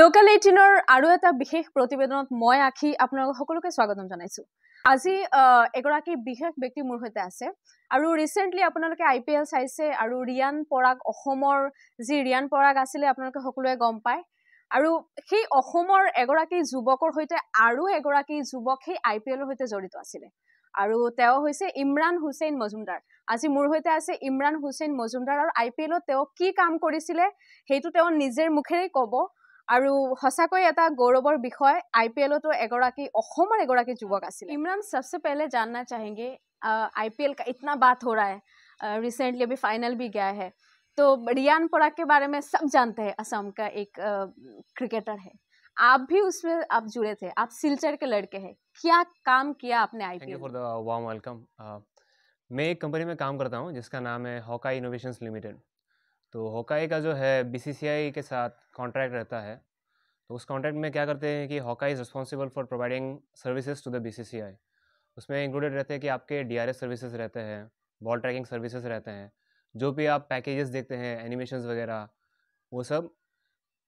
Local এইটিনৰ আৰু এটা বিশেষ প্ৰতিবেদনত মই আখি আপোনালোকক সকলোকে স্বাগতম জনাইছোঁ আজি এগৰাকী বিশেষ ব্যক্তি মোৰ সৈতে আছে আৰু ৰিচেণ্টলি আপোনালোকে আই পি এল চাইছে আৰু ৰিয়ান পৰাগ অসমৰ যি ৰিয়ান পৰাগ আছিলে আপোনালোকে সকলোৱে গম পায় আৰু সেই অসমৰ এগৰাকী যুৱকৰ সৈতে আৰু এগৰাকী যুৱক সেই আই পি এলৰ সৈতে জড়িত আছিলে আৰু তেওঁ হৈছে ইমৰাণ হুছেইন মজুমদাৰ আজি মোৰ সৈতে আছে ইমৰাণ হুছেইন মজুমদাৰ আৰু আই পি এলত তেওঁ কি কাম কৰিছিলে সেইটো তেওঁ নিজৰ মুখেৰেই ক'ব আৰু সঁচাকৈ এটা গৌৰৱৰ বিষয় আই পি এলতো এগৰাকী অসমৰ এগৰাকী যুৱক আছিল जानना चाहेंगे জাননা आई पी एल का इतना बात हो रहा है रिसेंटली अभी फाइनल भी गया है तो रियान पराग के बारे में सब जानते हैं असम का एक क्रिकेटर है आप भी उसमें आप जुड़े थे आप सिलचर के लड़के हैं क्या काम किया आपने I P for the warm welcome मैं एक कंपनी में काम करता हूँ जिसका नाम है हॉका इनोवेशंस लिमिटेड तो होकाई का जो है बीसीसीआई के साथ कॉन्ट्रैक्ट रहता है तो उस कॉन्ट्रैक्ट में क्या करते हैं कि Hawkeye is responsible for providing services to the BCCI उसमें इंक्लूडेड रहते हैं कि आपके डीआरएस सर्विसेज रहते हैं बॉल ट्रैकिंग सर्विसेज रहते हैं जो भी आप पैकेजेस देखते हैं एनिमेशन वगैरह वो सब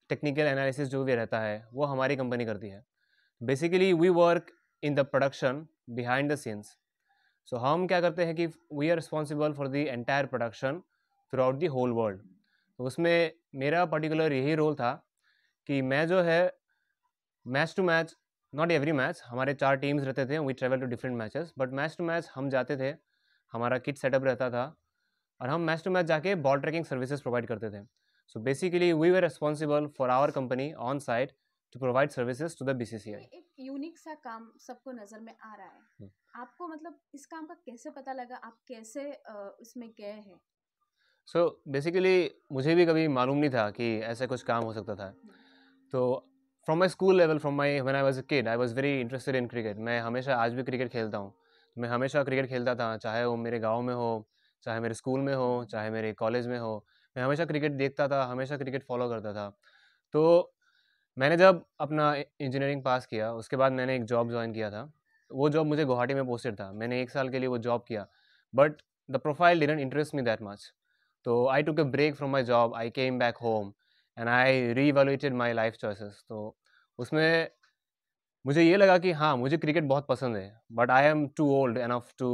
टेक्निकल एनालिसिस जो भी रहता है वो हमारी कंपनी करती है basically we work in the production behind the scenes so हम क्या करते हैं कि we are responsible for the entire production throughout the whole world तो उसमें मेरा पर्टिकुलर यही रोल था कि मैं जो है match to match not every match हमारे चार टीम्स रहते थे we travel to different matches but match to match हम जाते थे हमारा किट सेटअप रहता था और हम मैच टू मैच जाके बॉल ट्रैकिंग सर्विसेज प्रोवाइड करते थे so basically we were responsible for our company on site to provide services to the B BCCI एक यूनिक सा काम सबको नजर में आ रहा है हम्म। आपको मतलब इस काम का कैसे पता लगा आप कैसे इसमें गए हैं सो so, बेसिकली मुझे भी कभी मालूम नहीं था कि ऐसा कुछ काम हो सकता था तो from my school level from my when I was kid I was very interested in cricket मैं हमेशा आज भी क्रिकेट खेलता हूँ मैं हमेशा क्रिकेट खेलता था चाहे वो मेरे गाँव में हो चाहे मेरे स्कूल में हो चाहे मेरे कॉलेज में हो मैं हमेशा क्रिकेट देखता था हमेशा क्रिकेट फॉलो करता था तो मैंने जब अपना इंजीनियरिंग पास किया उसके बाद मैंने एक जॉब ज्वाइन किया था वो जॉब मुझे गुवाहाटी में पोस्टेड था मैंने एक साल के लिए वो जॉब किया but the profile didn't interest me that much तो I took a break from my job I came back home and I reevaluated my life choices तो उसमें मुझे ये लगा कि हाँ मुझे क्रिकेट बहुत पसंद है but I am too old enough to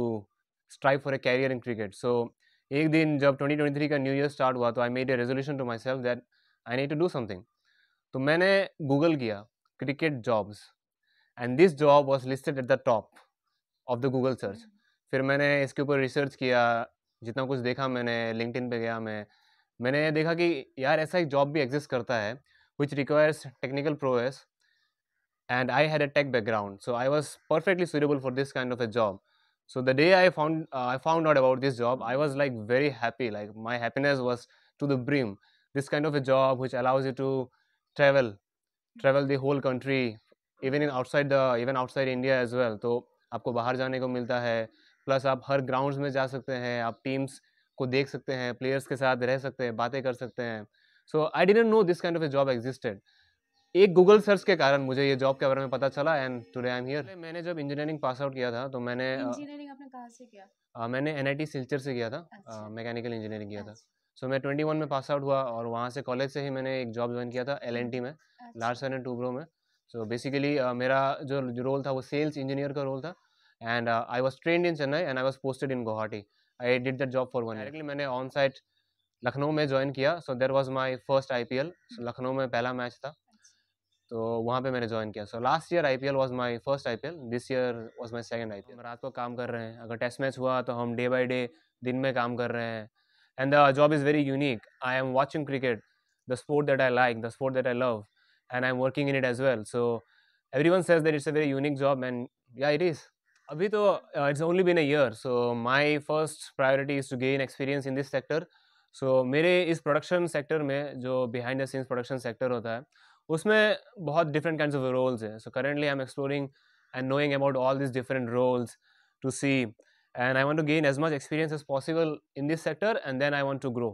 strive for a career in cricket so एक दिन जब 2023 का न्यू ईयर स्टार्ट हुआ तो I made a resolution to myself that I need to do something तो मैंने गूगल किया cricket jobs and this job was listed at the top of the Google search फिर मैंने इसके ऊपर research किया जितना कुछ देखा मैंने लिंकड पे गया मैं मैंने देखा कि यार ऐसा एक जॉब भी एग्जिस्ट करता है which requires technical prowess and I had a tech background so I was perfectly suitable for this kind of a job so the day i found uh, i found out about this job i was like very happy like my happiness was to the brim this kind of a job which allows you to travel travel the whole country even in outside the even outside india as well तो आपको बाहर जाने को मिलता है plus आप हर grounds में जा सकते हैं आप टीम्स को देख सकते हैं प्लेयर्स के साथ रह सकते हैं बातें कर सकते हैं so I did know this kind of a job existed एक गूगल सर्च के कारण मुझे ये जॉब के बारे में पता चला and today I am here मैंने जब इंजीनियरिंग पास आउट किया था तो मैंने इंजीनियरिंग आपने कहाँ से किया मैंने एन सिलचर से किया था मैकेनिकल इंजीनियरिंग अच्छा। किया था सो अच्छा। मैं ट्वेंटी वन में पास आउट हुआ और वहाँ से कॉलेज से ही मैंने एक जॉब ज्वाइन किया था एल में लार्ज सर एंड टूब्रो में सो बेसिकली मेरा जो रोल था वो सेल्स इंजीनियर का रोल था and uh, I was trained in Chennai and I was posted in Guwahati. I did that job for one year. Directly मैंने on site Lucknow में join किया so there was my first I P L Lucknow में पहला match था तो वहाँ पे मैंने ज्वाइन किया so last year I P L was my first I P L this year was my second I P L रात को काम कर रहे हैं अगर टेस्ट मैच हुआ तो हम डे बाई डे दिन में काम कर रहे हैं and the job is very unique I am watching cricket the sport that I like the sport that I love and I am working in it as well so everyone says that it's a very unique job and yeah it is Abhito, uh, it's only been a year, so my first priority is to gain experience in this sector. So, मेरे इस production sector में जो behind the scenes production sector होता है, उसमें बहुत different kinds of roles हैं. So currently I'm exploring and knowing about all these different roles to see, and I want to gain as much experience as possible in this sector, and then I want to grow.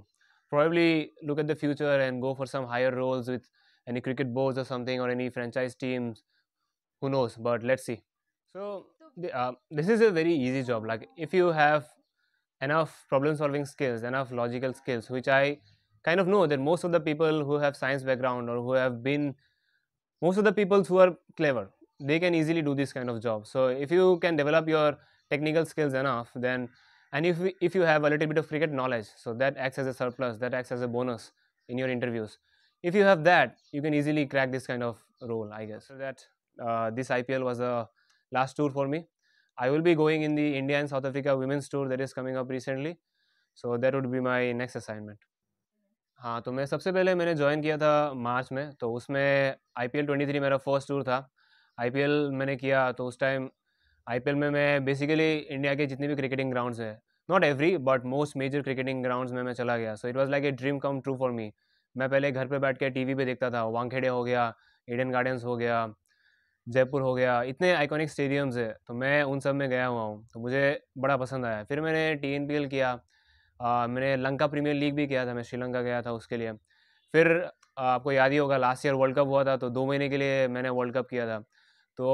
Probably look at the future and go for some higher roles with any cricket boards or something or any franchise teams. Who knows? But let's see. So uh, this is a very easy job like if you have enough problem solving skills enough logical skills which i kind of know that most of the people who have science background or who have been most of the people who are clever they can easily do this kind of job so if you can develop your technical skills enough then and if if you have a little bit of cricket knowledge so that acts as a surplus that acts as a bonus in your interviews if you have that you can easily crack this kind of role i guess so that uh, this ipl was a last tour for me. I will be going in the India and South Africa women's tour that is coming up recently. So that would be my next assignment. हाँ तो मैं सबसे पहले मैंने join किया था मार्च में तो उसमें I P L twenty three मेरा फर्स्ट टूर था आई पी एल मैंने किया तो उस टाइम आई पी एल में मैं बेसिकली इंडिया के जितने भी क्रिकेटिंग ग्राउंड्स हैं not every but most major cricketing grounds में मैं चला गया so it was like a dream come true for me मैं पहले घर पर बैठ के टी वी पर देखता था वांगखेड़े हो गया ईडन गार्डन्स हो गया जयपुर हो गया इतने आइकॉनिक स्टेडियम्स है तो मैं उन सब में गया हुआ हूँ तो मुझे बड़ा पसंद आया फिर मैंने टी किया आ, मैंने लंका प्रीमियर लीग भी किया था मैं श्रीलंका गया था उसके लिए फिर आपको याद ही होगा लास्ट ईयर वर्ल्ड कप हुआ था तो दो महीने के लिए मैंने वर्ल्ड कप किया था तो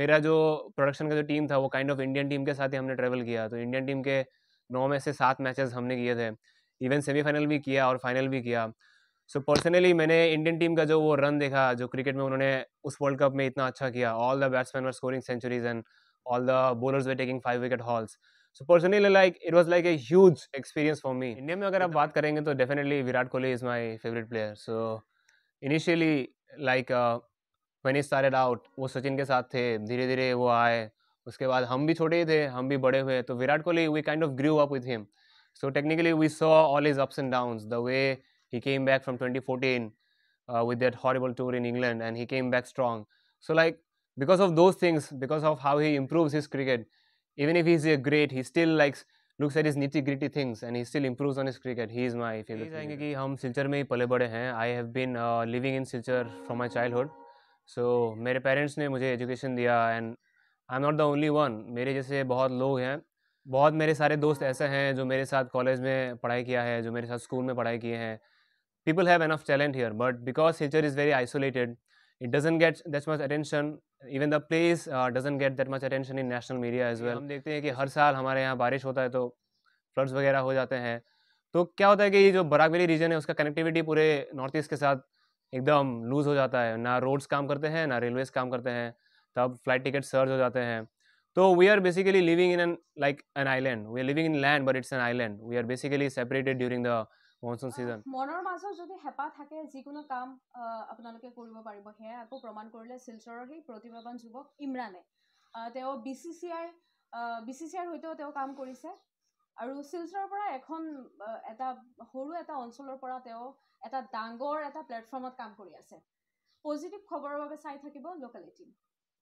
मेरा जो प्रोडक्शन का जो टीम था वो काइंड ऑफ इंडियन टीम के साथ ही हमने ट्रैवल किया तो इंडियन टीम के नौ में से सात मैचेस हमने किए थे इवन सेमीफाइनल भी किया और फाइनल भी किया सो पर्सनली मैंने इंडियन टीम का जो वो रन देखा जो क्रिकेट में उन्होंने उस वर्ल्ड कप में इतना अच्छा किया all the batsman were scoring centuries and all the bowlers they taking five wicket hauls so personally like it was like a huge experience for me India में अगर आप बात करेंगे तो definitely Virat Kohli is my favourite player so initially like when he started out वो सचिन के साथ थे धीरे धीरे वो आए उसके बाद हम भी छोटे ही थे हम भी बड़े हुए तो Virat Kohli we kind of grew up with him so technically we saw all his ups and downs the way He came back from 2014 uh, with that horrible tour in England, and he came back strong. So like because of those things, because of how he improves his cricket, even if he's a great, he still likes looks at his nitty gritty things and he still improves on his cricket he is my favourite चाहेंगे कि हम सिलचर में ही पले बड़े हैं I have been living in Silchar from my childhood so मेरे parents ने मुझे एजुकेशन दिया and I am not the only one मेरे जैसे बहुत लोग हैं बहुत मेरे सारे दोस्त ऐसे हैं जो मेरे साथ कॉलेज में पढ़ाई किया है जो मेरे साथ स्कूल में पढ़ाई किए हैं people have enough talent here, but because because is very isolated, it doesn't get that much attention. Even the plays uh, doesn't get that much attention in national media as well. हम देखते हैं कि हर साल हमारे यहाँ बारिश होता है तो फ्लड्स वगैरह हो जाते हैं तो क्या होता है कि ये जो बराकवेली रीजन है उसका कनेक्टिविटी पूरे नॉर्थ ईस्ट के साथ एकदम लूज हो जाता है ना रोड्स काम करते हैं ना रेलवेज काम करते हैं तब फ्लाइट टिकट सर्ज हो जाते हैं तो we are basically living in an like an island we are living in land but it's an island we are basically separated during the monsoon season মনৰ মাজত যদি হেঁপাহ থাকে যিকোনো কাম আপোনালোকে কৰিব পাৰিব সেয়া আকৌ প্ৰমাণ কৰিলে শিলচৰৰ সেই প্ৰতিভাৱান যুৱক ইমৰানে তেওঁ B C C I B C C আইৰ সৈতেও তেওঁ কাম কৰিছে আৰু শিলচৰৰ পৰা এখন এটা সৰু এটা অঞ্চলৰ পৰা তেওঁ এটা ডাঙৰ এটা প্লেটফৰ্মত কাম কৰি আছে পজিটিভ খবৰৰ বাবে চাই থাকিব লোকেলিটিৰ